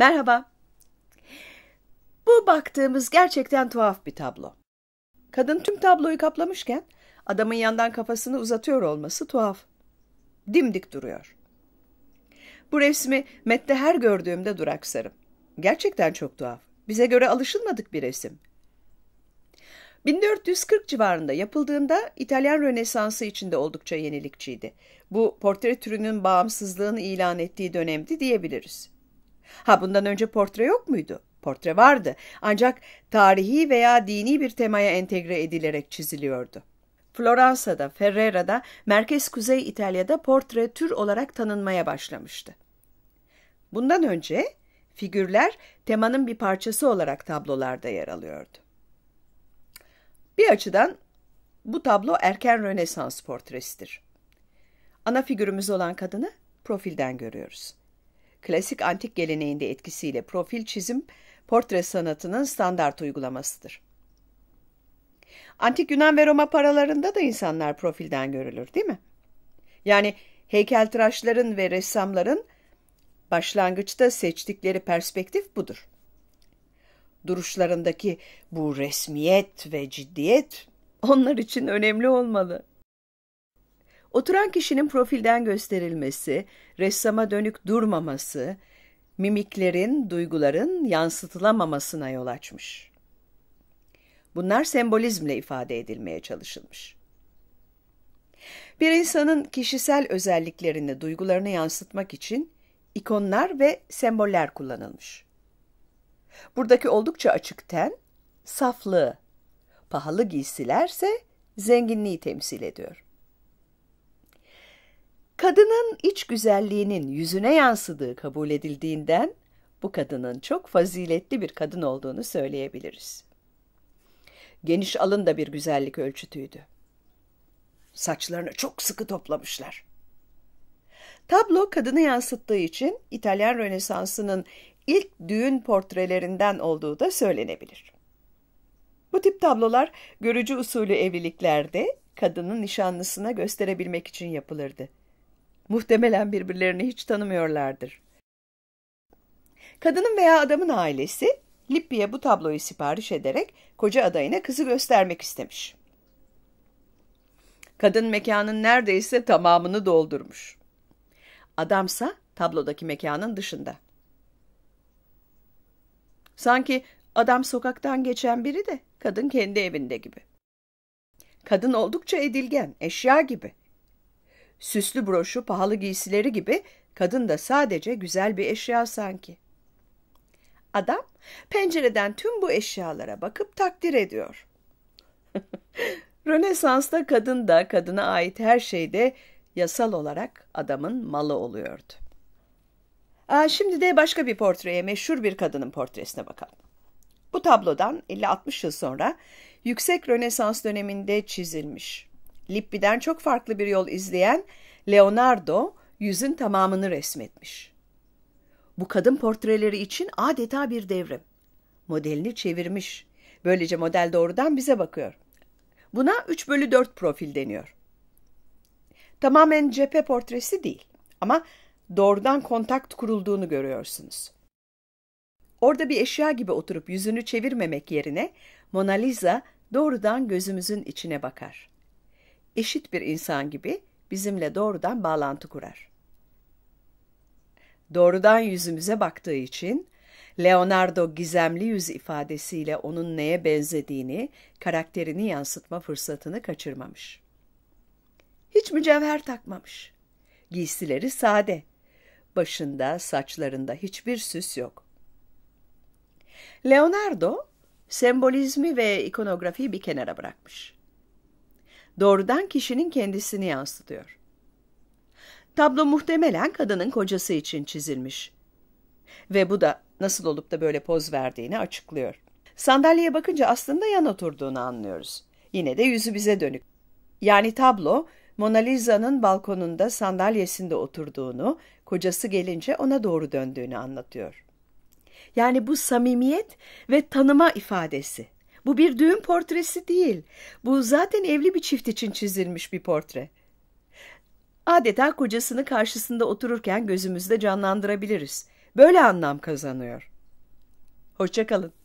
Merhaba. Bu baktığımız gerçekten tuhaf bir tablo. Kadın tüm tabloyu kaplamışken adamın yandan kafasını uzatıyor olması tuhaf. Dimdik duruyor. Bu resmi mette her gördüğümde duraksarım. Gerçekten çok tuhaf. Bize göre alışılmadık bir resim. 1440 civarında yapıldığında İtalyan Rönesansı içinde oldukça yenilikçiydi. Bu portre türünün bağımsızlığını ilan ettiği dönemdi diyebiliriz. Ha bundan önce portre yok muydu? Portre vardı ancak tarihi veya dini bir temaya entegre edilerek çiziliyordu. Floransa'da, Ferrara'da, Merkez Kuzey İtalya'da portre tür olarak tanınmaya başlamıştı. Bundan önce figürler temanın bir parçası olarak tablolarda yer alıyordu. Bir açıdan bu tablo erken Rönesans portresidir. Ana figürümüz olan kadını profilden görüyoruz klasik antik geleneğinde etkisiyle profil çizim, portre sanatının standart uygulamasıdır. Antik Yunan ve Roma paralarında da insanlar profilden görülür değil mi? Yani heykeltıraşların ve ressamların başlangıçta seçtikleri perspektif budur. Duruşlarındaki bu resmiyet ve ciddiyet onlar için önemli olmalı. Oturan kişinin profilden gösterilmesi, ressama dönük durmaması, mimiklerin, duyguların yansıtılamamasına yol açmış. Bunlar sembolizmle ifade edilmeye çalışılmış. Bir insanın kişisel özelliklerini, duygularını yansıtmak için ikonlar ve semboller kullanılmış. Buradaki oldukça açık ten, saflığı, pahalı giysilerse zenginliği temsil ediyor. Kadının iç güzelliğinin yüzüne yansıdığı kabul edildiğinden bu kadının çok faziletli bir kadın olduğunu söyleyebiliriz. Geniş alın da bir güzellik ölçütüydü. Saçlarını çok sıkı toplamışlar. Tablo kadını yansıttığı için İtalyan Rönesansı'nın ilk düğün portrelerinden olduğu da söylenebilir. Bu tip tablolar görücü usulü evliliklerde kadının nişanlısına gösterebilmek için yapılırdı. Muhtemelen birbirlerini hiç tanımıyorlardır. Kadının veya adamın ailesi Lippi'ye bu tabloyu sipariş ederek koca adayına kızı göstermek istemiş. Kadın mekanın neredeyse tamamını doldurmuş. Adamsa tablodaki mekanın dışında. Sanki adam sokaktan geçen biri de kadın kendi evinde gibi. Kadın oldukça edilgen, eşya gibi. Süslü broşu, pahalı giysileri gibi kadın da sadece güzel bir eşya sanki. Adam pencereden tüm bu eşyalara bakıp takdir ediyor. Rönesans'ta kadın da kadına ait her şeyde yasal olarak adamın malı oluyordu. Aa, şimdi de başka bir portreye, meşhur bir kadının portresine bakalım. Bu tablodan 50-60 yıl sonra yüksek Rönesans döneminde çizilmiş. Lippi'den çok farklı bir yol izleyen Leonardo yüzün tamamını resmetmiş. Bu kadın portreleri için adeta bir devrim. Modelini çevirmiş. Böylece model doğrudan bize bakıyor. Buna 3 bölü 4 profil deniyor. Tamamen cephe portresi değil ama doğrudan kontakt kurulduğunu görüyorsunuz. Orada bir eşya gibi oturup yüzünü çevirmemek yerine Mona Lisa doğrudan gözümüzün içine bakar eşit bir insan gibi bizimle doğrudan bağlantı kurar. Doğrudan yüzümüze baktığı için Leonardo gizemli yüz ifadesiyle onun neye benzediğini, karakterini yansıtma fırsatını kaçırmamış. Hiç mücevher takmamış. Giysileri sade. Başında, saçlarında hiçbir süs yok. Leonardo, sembolizmi ve ikonografiyi bir kenara bırakmış doğrudan kişinin kendisini yansıtıyor. Tablo muhtemelen kadının kocası için çizilmiş. Ve bu da nasıl olup da böyle poz verdiğini açıklıyor. Sandalyeye bakınca aslında yan oturduğunu anlıyoruz. Yine de yüzü bize dönük. Yani tablo Mona Lisa'nın balkonunda sandalyesinde oturduğunu, kocası gelince ona doğru döndüğünü anlatıyor. Yani bu samimiyet ve tanıma ifadesi. Bu bir düğün portresi değil. Bu zaten evli bir çift için çizilmiş bir portre. Adeta kocasını karşısında otururken gözümüzde canlandırabiliriz. Böyle anlam kazanıyor. Hoşçakalın.